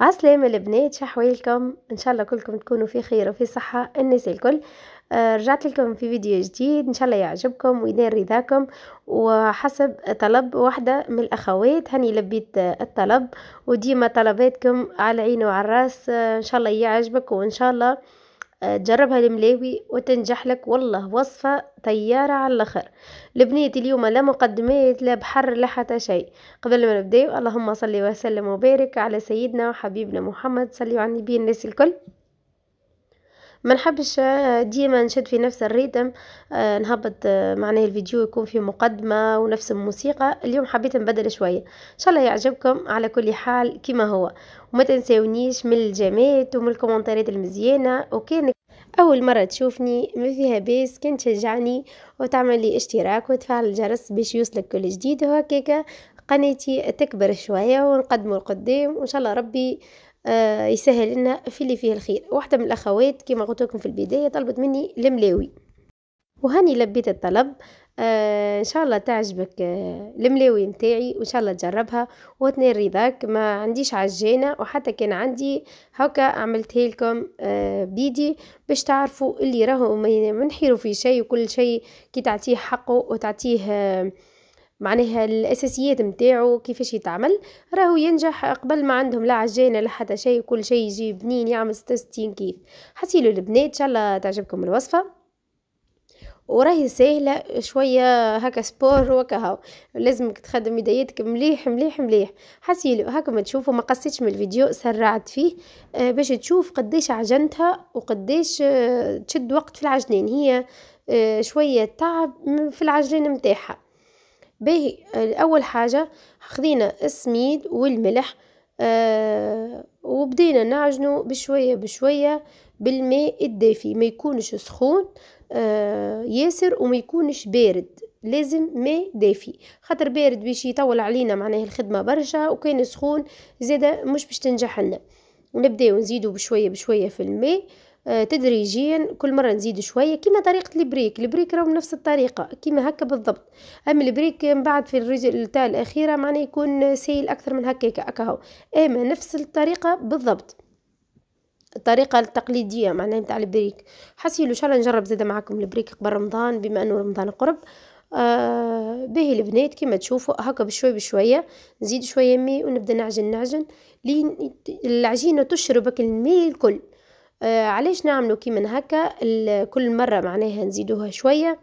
عسلامة البنات شحوالكم ان شاء الله كلكم تكونوا في خير وفي صحة الناس الكل آه، رجعت لكم في فيديو جديد ان شاء الله يعجبكم وينال رضاكم وحسب طلب واحدة من الاخوات هاني لبيت الطلب وديما طلباتكم على عيني وعلى الراس آه، ان شاء الله يعجبك وان شاء الله جربها الملاوي وتنجح لك والله وصفة طيارة على الآخر لبنية اليوم لا مقدمات لا بحر لا حتى شيء قبل ما نبداو اللهم صل وسلم وبارك على سيدنا وحبيبنا محمد صلي على النبي الناس الكل ما نحبش آه، ديما نشد في نفس الريتم آه، نهبط آه، معناه الفيديو يكون فيه مقدمه ونفس الموسيقى اليوم حبيت نبدل شويه ان شاء الله يعجبكم على كل حال كما هو وما تنساونيش من الجامات ومن الكومنتات المزيانه وكانك اول مره تشوفني ما فيها بيس كان تشجعني وتعمل لي اشتراك وتفعل الجرس باش يوصلك كل جديد وهكاك قناتي تكبر شويه ونقدم القدام وان شاء الله ربي آه، يسهل لنا في اللي فيه الخير واحدة من الأخوات كما قلت لكم في البداية طلبت مني الملاوي وهاني لبيت الطلب آه ان شاء الله تعجبك آه الملاوي متاعي وان شاء الله تجربها وتنال رضاك ما عنديش عجانه وحتى كان عندي هكا عملت لكم آه بيدي باش تعرفوا اللي راهو ما في شيء وكل شيء كي تعطيه حقه وتعطيه آه معناها الاساسيات نتاعو كيفاش يتعمل راهو ينجح قبل ما عندهم لا عجانه لا حتى شيء كل شيء يجي بنين يعمل 66 كيف حسيلو البنات ان شاء الله تعجبكم الوصفه وراهي سهلة شوية هكا سبور وكهو لازمك تخدم يديتك مليح مليح مليح حسيلو هكا ما تشوفوا ما قصيتش من الفيديو سرعت فيه آه، باش تشوف قديش عجنتها وقديش آه، تشد وقت في العجنين هي آه، شوية تعب في العجنين نتاعها به أول حاجة خذينا السميد والملح آه وبدينا نعجنه بشوية بشوية بالماء الدافي ما يكونش سخون آه ياسر وما يكونش بارد لازم ماء دافي خاطر بارد باش يطول علينا معناه الخدمة برشا وكان سخون زادا مش باش تنجح لنا ونبداو نزيدو بشوية بشوية في الماء آه، تدريجيا كل مره نزيد شويه كيما طريقه البريك البريك راهو نفس الطريقه كيما هكا بالضبط اما البريك من بعد في الرجل تاع الاخيره معنا يكون سيل اكثر من هكاك اكاهو اما نفس الطريقه بالضبط الطريقه التقليديه معناها نتاع البريك حسيلو ان شاء الله نجرب زاده معكم البريك قبل رمضان بما انه رمضان قرب آه به البنات كما تشوفوا هكا بشوي بشويه نزيد شويه ماء ونبدا نعجن نعجن لين العجينه تشربك الماء الكل آه علاش نعملو كي من هكا كل مره معناها نزيدوها شويه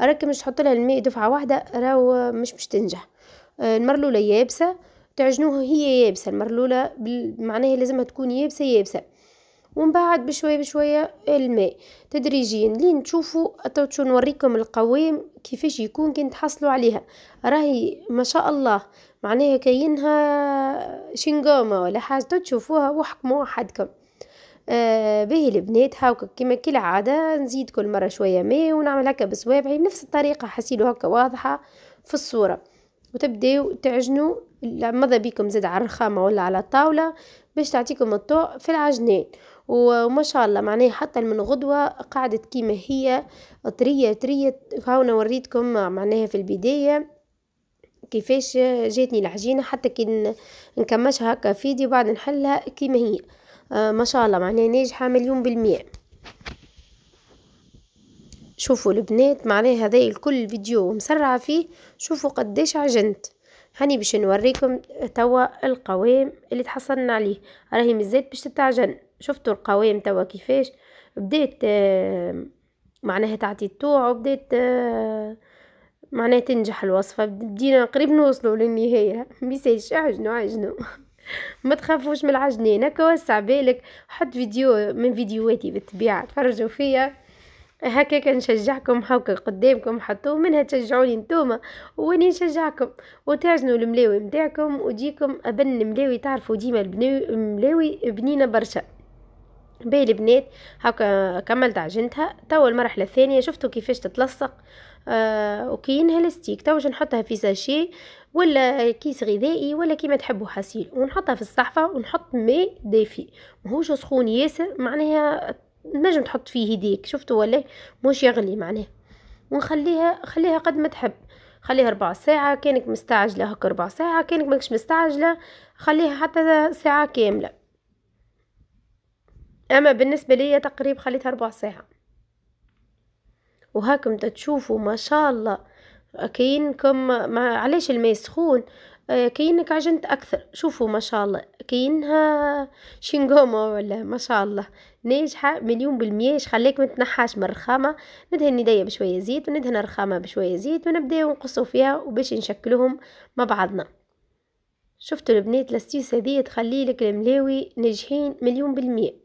راك مش تحط لها الماء دفعه واحده راهو مش باش تنجح آه المرلوله يابسه تعجنوها هي يابسه المرلوله معناها لازمها تكون يابسه يابسه ومن بعد بشويه بشويه الماء تدريجيا لين تشوفوا تو نوريكم القوام كيفاش يكون كي تحصلوا عليها راهي ما شاء الله معناها كاينها شينغوما ولا حاجه تشوفوها وحكموا وحدكم آه، به البنات هاكا كيما كالعادة نزيد كل مرة شوية ماء ونعمل هكا بصوابعي يعني بنفس الطريقة حسيلو هكا واضحة في الصورة وتبداو تعجنوا ماذا بيكم زاد على الرخامة ولا على الطاولة باش تعطيكم الطوق في العجنان وما شاء الله معناه حتى من غدوة قعدت كيما هي طرية طرية هاونا وريتكم معناها في البداية كيفاش جاتني العجينة حتى كي نكمشها هكا فيديو بعد نحلها كيما هي آه، ما شاء الله معناها ناجحة مليون بالمية شوفوا البنات معناها هذا الكل الفيديو مسرعة فيه شوفوا قديش عجنت هاني باش نوريكم توا القوام اللي تحصلنا عليه راهي مزيت باش تتعجن شفتوا القوام توا كيفاش بديت آه، معناها تعطي التوع وبديت آه، معناها تنجح الوصفة بدينا قريب نوصلوا للنهاية مبيساش عجنوا عجنوا ما تخافوش من العجنين هكا وسع بالك حط فيديو من فيديوهاتي بالطبيعه تفرجوا فيا هكا نشجعكم هكا قدامكم حطوه منها تشجعوني نتوما واني نشجعكم وتعجنوا الملاوي متاعكم وديكم ابن الملاوي تعرفوا ديما الملاوي بنينه برشا باهي البنات كملت عجنتها توا المرحله الثانيه شفتوا كيفاش تتلصق آه وكينها الستيك توجه نحطها في ساشي ولا كيس غذائي ولا كيما تحبوا حسيل ونحطها في الصحفه ونحط ماء دافي ماهوش سخون ياسر معناها نجم تحط فيه يديك شفتوا ولا مش يغلي معناه ونخليها خليها قد ما تحب خليها ربع ساعة كانك مستعجلة هك ربع ساعة كانك ماكش مستعجلة خليها حتى ساعة كاملة أما بالنسبة ليا تقريب خليتها ربع ساعة وهاكم تتشوفوا ما شاء الله كاينكم ما علاش الماء سخون كاينك عجنت اكثر شوفوا ما شاء الله كاينها شينغومو ولا ما شاء الله ناجحه مليون بالمية خليك ما تنحاش من الرخامه ندهن يديا بشويه زيت وندهن الرخامه بشويه زيت ونبداو نقصوا فيها وباش نشكلهم مع بعضنا شفتوا البنات لاستيس هذه تخلي لك الملاوي ناجحين مليون بالمية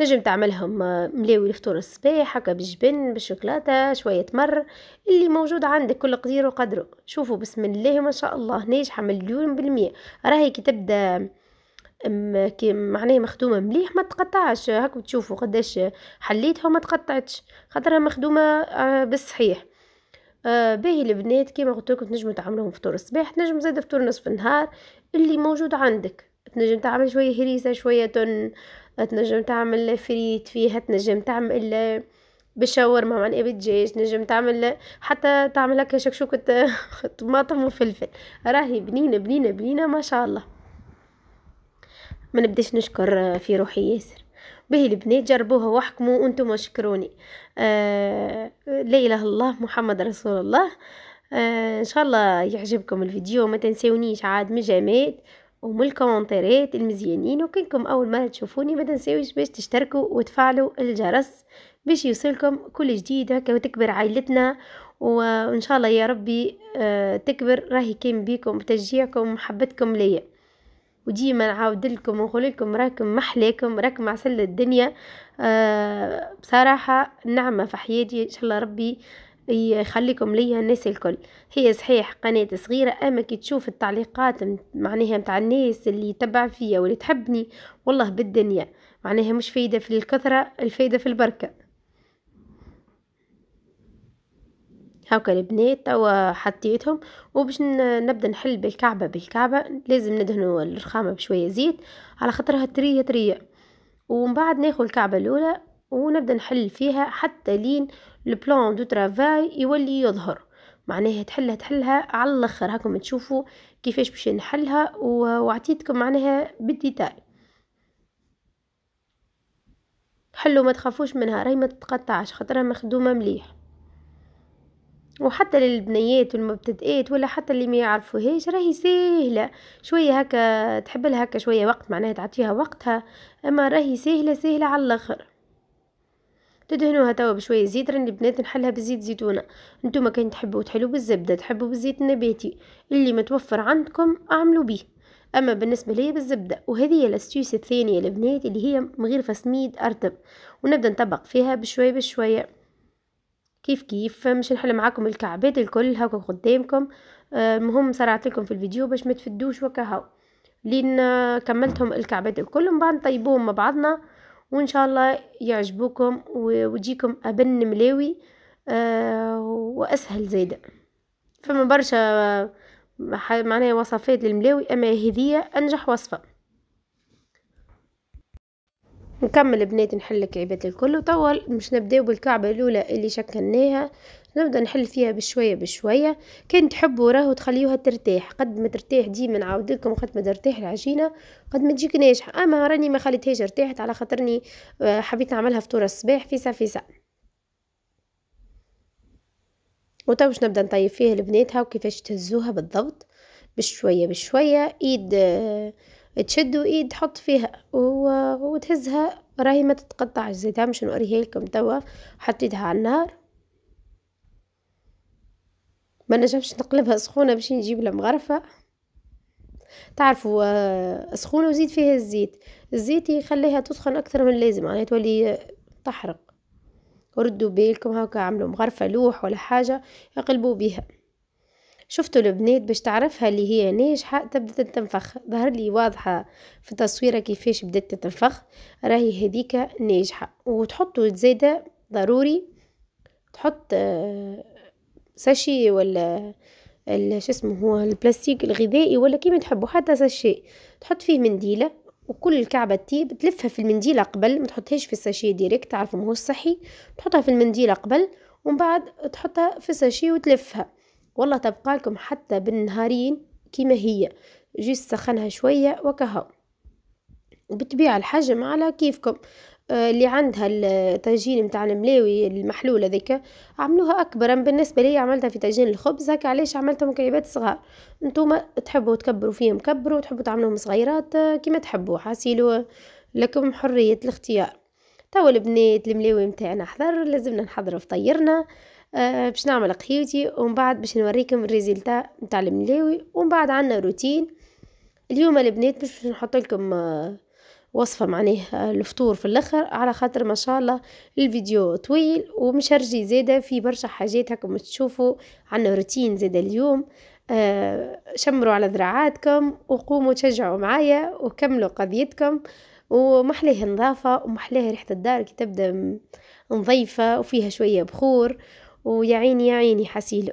نجم تعملهم آه، ملاوي الفطور الصباح هكا بالجبن بالشوكولاته شويه مر اللي موجود عندك كل قدير وقدره شوفوا بسم الله ما شاء الله ناجحه مليون بالميه راهي كي تبدا كي معناه مخدومه مليح ما تقطعش هاكو تشوفوا قداش حليتها وما تقطعتش خاطرها مخدومه آه، بالصحيح آه باهي البنات كيما قلت لكم تنجموا تعملوهم فطور الصباح تنجم زاد فطور نصف النهار اللي موجود عندك تنجم تعمل شويه هريسه شويه تن تنجم تعمل فريت فيها تنجم تعمل بشاورما مع نقابة دجاج نجم تعمل حتى تعمل هكا شكشوكة طماطم وفلفل راهي بنينة بنينة بنينة ما شاء الله ما نبداش نشكر آه، في روحي ياسر به البنات جربوها واحكموا وانتم شكروني آه لا اله الله محمد رسول الله آه ان شاء الله يعجبكم الفيديو ما تنسونيش عاد من جمال ومن الكومنتيرات المزيانين وكنكم اول مره تشوفوني ما تنساوش باش تشتركوا وتفعلوا الجرس باش يوصلكم كل جديد هكا وتكبر عائلتنا وان شاء الله يا ربي آه، تكبر راهي كاين بيكم بتشجيعكم محبتكم ليا وديما نعاود لكم ونقول لكم راكم محلاكم راكم عسل الدنيا آه، بصراحه نعمه في حياتي ان شاء الله ربي يخليكم ليا الناس الكل هي صحيح قناة صغيرة أما كي تشوف التعليقات معناها متاع الناس اللي يتبع فيا واللي تحبني والله بالدنيا معناها مش فايدة في الكثرة الفايدة في البركة هاكا البنات توا حطيتهم وباش نبدا نحل بالكعبه بالكعبه لازم ندهنوا الرخامه بشويه زيت على خاطرها تريه تريه ومن بعد ناخذ الكعبه الاولى ونبدا نحل فيها حتى لين البلان دو ترافاي يولي يظهر معناها تحلها تحلها على الاخر هاكم تشوفوا كيفاش باش نحلها وعطيتكم معناها بالديتاي حلو ما تخافوش منها راهي ما تتقطعش خاطرها مخدومه مليح وحتى للبنيات والمبتدئات ولا حتى اللي ما يعرفوهاش راهي سهله شويه هكا تحب لها هكا شويه وقت معناها تعطيها وقتها اما راهي سهله سهله على الاخر تدهنوها توا بشويه زيت راني البنات نحلها بزيت زيتونه نتوما كان تحبوا تحلوا بالزبده تحبوا بالزيت النباتي اللي متوفر عندكم اعملوا بيه اما بالنسبه ليا بالزبده وهذه هي الاستيوس الثانيه البنات اللي هي غير سميد ارتب ونبدا نطبق فيها بشويه بشويه كيف كيف مش نحل معاكم الكعبات الكل هاكا قدامكم آه، المهم صرعت لكم في الفيديو باش ما تفدوش وكهو لين آه، كملتهم الكعبات الكل ومن بعد نطيبوهم مع بعضنا وان شاء الله يعجبوكم ويجيكم ابن ملاوي آه، واسهل زاده فما برشا آه، معناها وصفات للملاوي اما هذه انجح وصفه نكمل بنات نحل الكعبات الكل وطول مش نبداو بالكعبه الاولى اللي شكلناها نبدا نحل فيها بشويه بشويه كان تحبوا راهو تخليوها ترتاح قد ما ترتاح ديما من لكم قد ما ترتاح العجينه قد ما تجيك ناجحه اما راني ما خليتهاش ارتاحت على خاطرني آه، حبيت نعملها فطور الصباح فيسا فيسا وتوا باش نبدا نطيب فيها البنات هاو كيفاش تهزوها بالضبط بشويه بشويه ايد آه، تشد ايد تحط فيها وتهزها راهي ما تتقطعش زيتها مش نوريها لكم توا حطيتها على النار ما نجمش نقلبها سخونه باش نجيب لها مغرفه تعرفوا آه، سخونه وزيد فيها الزيت الزيت يخليها تسخن اكثر من اللازم يعني تولي تحرق ردوا بالكم هاكا عملوا مغرفه لوح ولا حاجه يقلبوا بيها شفتوا البنات باش تعرفها اللي هي ناجحه تبدا تنفخ ظهر لي واضحه في التصويره كيفاش بدات تنفخ راهي هذيك ناجحه وتحطوا زيدة ضروري تحط آه، ساشي ولا شو اسمه هو البلاستيك الغذائي ولا كيما تحبوا حتى ساشي تحط فيه منديله وكل الكعبه تيب تلفها في المنديله قبل ما تحطهاش في الساشي ديريكت تعرفوا ماهوش صحي تحطها في المنديله قبل ومن بعد تحطها في الساشي وتلفها والله تبقى لكم حتى بالنهارين كما هي جي سخنها شوية وكهو وبالطبيعة الحجم على كيفكم آه، اللي عندها الطاجين متاع الملاوي المحلول هذاك عملوها اكبر بالنسبه لي عملتها في تاجين الخبز هكا علاش عملتها مكعبات صغار نتوما تحبوا تكبروا فيهم كبروا وتحبوا تعملوهم صغيرات آه، كيما تحبوا حاسيلو لكم حريه الاختيار توا البنات الملاوي متاعنا حضر لازمنا نحضروا فطيرنا آه، باش نعمل قهيوتي ومن بعد باش نوريكم الريزلتا نتاع الملاوي ومن بعد عندنا روتين اليوم البنات باش نحط لكم آه، وصفه معناها آه، الفطور في الاخر على خاطر ما شاء الله الفيديو طويل ومشرجي زاده في برشا حاجات هاكم تشوفوا عنا روتين زاده اليوم آه شمروا على ذراعاتكم وقوموا تشجعوا معايا وكملوا قضيتكم ومحليه نظافه ومحليه ريحه الدار كي تبدا نظيفه وفيها شويه بخور ويا عيني يا عيني حسيله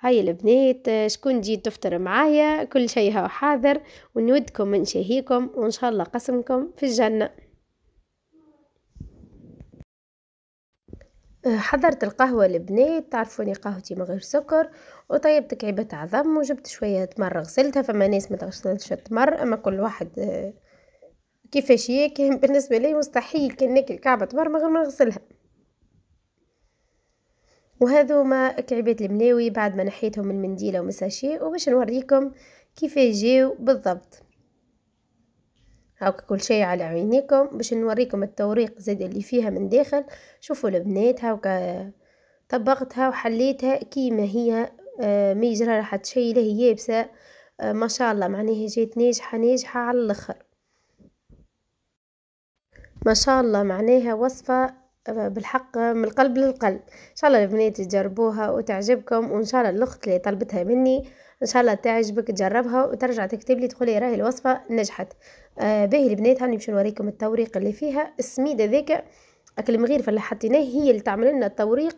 هاي البنات شكون تجي تفطر معايا كل شيء هو حاضر ونودكم ونشهيكم وان شاء الله قسمكم في الجنه حضرت القهوة البنات تعرفوني قهوتي من غير سكر وطيبت كعبة عظم وجبت شوية تمر غسلتها فما ناس ما تغسلش التمر أما كل واحد كيفاش ياكل بالنسبة لي مستحيل كان ناكل كعبة تمر من غير ما نغسلها وهذو ما كعبات المناوي بعد ما نحيتهم من المنديلة ومساشي وباش نوريكم كيف يجيو بالضبط هاك كل شيء على عينيكم باش نوريكم التوريق زاد اللي فيها من داخل شوفوا البنات هاكا طبقتها وحليتها كيما هي آه، ما يجرى حتى شيء لا هي يابسه آه، ما شاء الله معناها جات ناجحه ناجحه على الاخر ما شاء الله معناها وصفه آه، بالحق من القلب للقلب ان شاء الله البنات تجربوها وتعجبكم وان شاء الله الاخت اللي طلبتها مني ان شاء الله تعجبك تجربها وترجع تكتب لي تقولي راهي الوصفه نجحت آه باهي البنات هاني باش نوريكم التوريق اللي فيها السميد اكل المغيرفه اللي حطيناه هي اللي تعمل لنا التوريق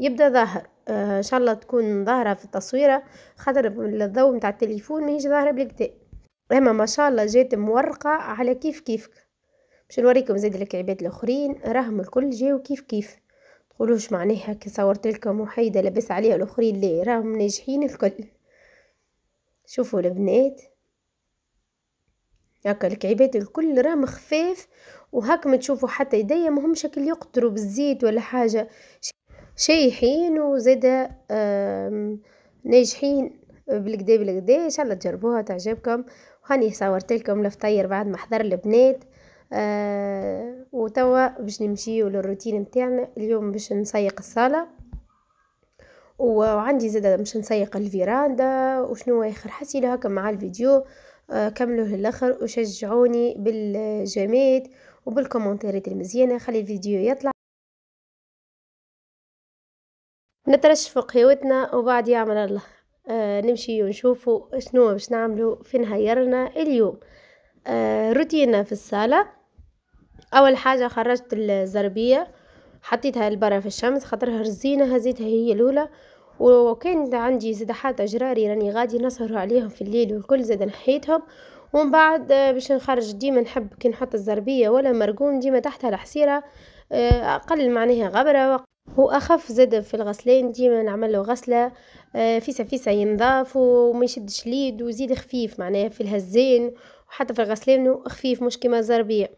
يبدا ظاهر آه ان شاء الله تكون ظاهره في التصويره خاطر الضوء نتاع التليفون ماهيش ظاهره بالكدا اما ما شاء الله جات مورقه على كيف كيفك باش نوريكم زيد عباد الاخرين راهم الكل جاو كيف كيف تقولوش معناها كي صورت لكم وحيده لاباس عليها الاخرين لي راهم ناجحين الكل شوفوا البنات هكا العباد الكل راهم خفاف وهاك ما تشوفوا حتى يديا ما شكل يقطروا بالزيت ولا حاجه شايحين وزيد ناجحين بالكدا بالكدا ان شاء الله تجربوها تعجبكم هاني صورت لكم الفطير بعد ما حضر البنات آه وتوا باش نمشيو للروتين نتاعنا اليوم باش نسيق الصاله وعندي زاده باش نسيق الفيراندا وشنو اخر حسيله هكا مع الفيديو آه كملوه للاخر وشجعوني بالجماد وبالكومنتات المزيانه خلي الفيديو يطلع نترش فوق قهوتنا وبعد يعمل الله آه نمشي ونشوفوا شنو باش نعملو في نهايرنا اليوم آه روتيننا في الصاله اول حاجه خرجت الزربيه حطيتها البرة في الشمس خاطرها رزينه هزيتها هي الاولى وكان عندي زدحات اجراري راني غادي نسهر عليهم في الليل والكل زاد نحيتهم ومن بعد باش نخرج ديما نحب كي نحط الزربيه ولا مرقوم ديما تحتها الحصيره آه، اقل معناها غبره واخف زاد في الغسلان ديما نعمل له غسله فيسا آه، فيسا ينضاف وما يشدش ليد وزيد خفيف معناها في الهزين وحتى في الغسلان خفيف مش كيما الزربيه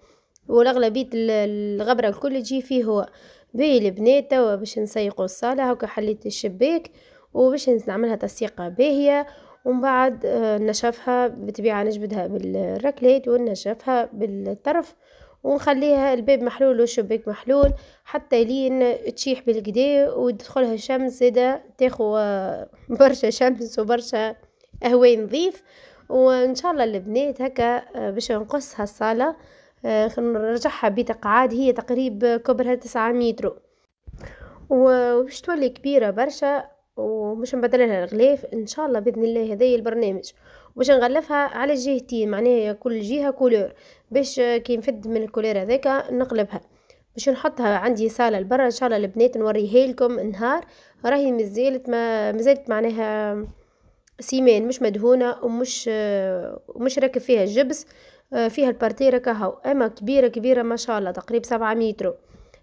والأغلبية الغبرة الكل تجي فيه هو باهي البنات توا باش نسيقو الصالة هاكا حليت الشباك وباش نعملها تسيقة باهية ومن بعد آه، نشفها بطبيعة نجبدها بالركلات ونشفها بالطرف ونخليها الباب محلول والشباك محلول حتى لين تشيح بالقدا ويدخلها الشمس زادا تاخو آه، برشا شمس وبرشا هواء نظيف وان شاء الله البنات هكا آه، باش نقصها الصاله آه، نرجعها بتقاعد هي تقريب كبرها تسعة متر وباش تولي كبيرة برشا ومش نبدلها الغلاف ان شاء الله باذن الله هذايا البرنامج باش نغلفها على الجهتين معناها كل جهه كولور باش كي نفد من الكولور هذاك نقلبها باش نحطها عندي صاله لبرا ان شاء الله البنات نوريها لكم نهار راهي مازالت ما مازالت معناها سيمان مش مدهونه ومش مش راكب فيها الجبس آه، فيها البارتيرة كهو أما كبيرة كبيرة ما شاء الله تقريبا سبعة متر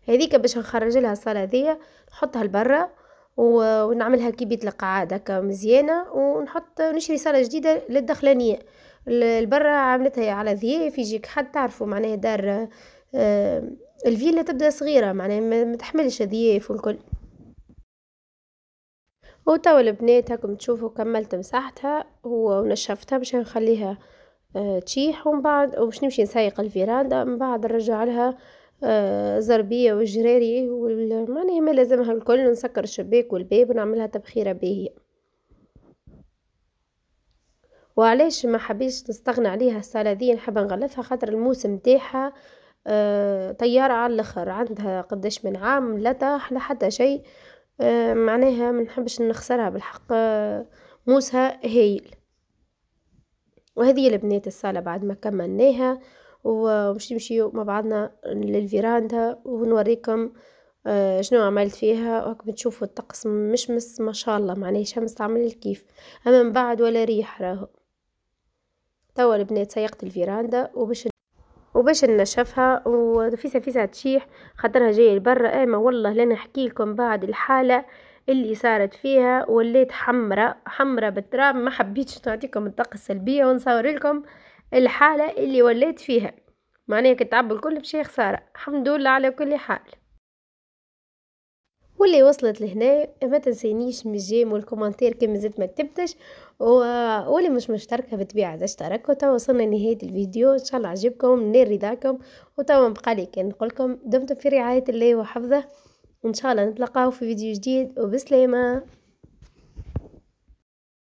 هذيك باش نخرج لها الصالة هذيا نحطها لبرا ونعملها كي بيت القعاد هكا مزيانة ونحط نشري صالة جديدة للدخلانية البرا عملتها على في يجيك حد تعرفوا معناها دار آه، الفيلا تبدا صغيرة معناها ما تحملش ذياف والكل وتوا البنات هاكم تشوفوا كملت مساحتها ونشفتها باش نخليها آه، تشيح ومن بعد باش نمشي نسيق الفيراندا من بعد نرجع لها آه، زربيه وجراري معناها ما لازمها الكل نسكر الشباك والباب ونعملها تبخيره باهيه وعلاش ما حبيتش نستغنى عليها الصاله دي نحب نغلفها خاطر الموسم تاعها آه طيارة على الاخر عندها قداش من عام لا طاح لا حتى شيء آه معناها ما نحبش نخسرها بالحق آه موسها هايل وهذه البنات الصالة بعد ما كملناها ومش نمشيو مع بعضنا للفيراندا ونوريكم آه شنو عملت فيها وهكم تشوفوا الطقس مشمس ما شاء الله معناه شمس عمل كيف اما من بعد ولا ريح راهو توا البنات سيقت الفيراندا وباش وباش نشفها وفيسا فيسا تشيح خاطرها جايه لبرا اما آه، والله لا نحكي لكم بعد الحاله اللي صارت فيها وليت حمرة حمرة بالتراب ما حبيتش نعطيكم الطاقة السلبية ونصور لكم الحالة اللي وليت فيها معناها كتعب الكل بشي خسارة الحمد لله على كل حال واللي وصلت لهنا ما تنسينيش من الجيم والكومنتير كما زلت ما كتبتش و... واللي مش مشتركه بالطبيعه اذا اشتركوا وتوا وصلنا لنهايه الفيديو ان شاء الله عجبكم نير رضاكم وتوا بقى لي كان نقولكم دمتم في رعايه الله وحفظه وان شاء الله نتلقاو في فيديو جديد وبسلامه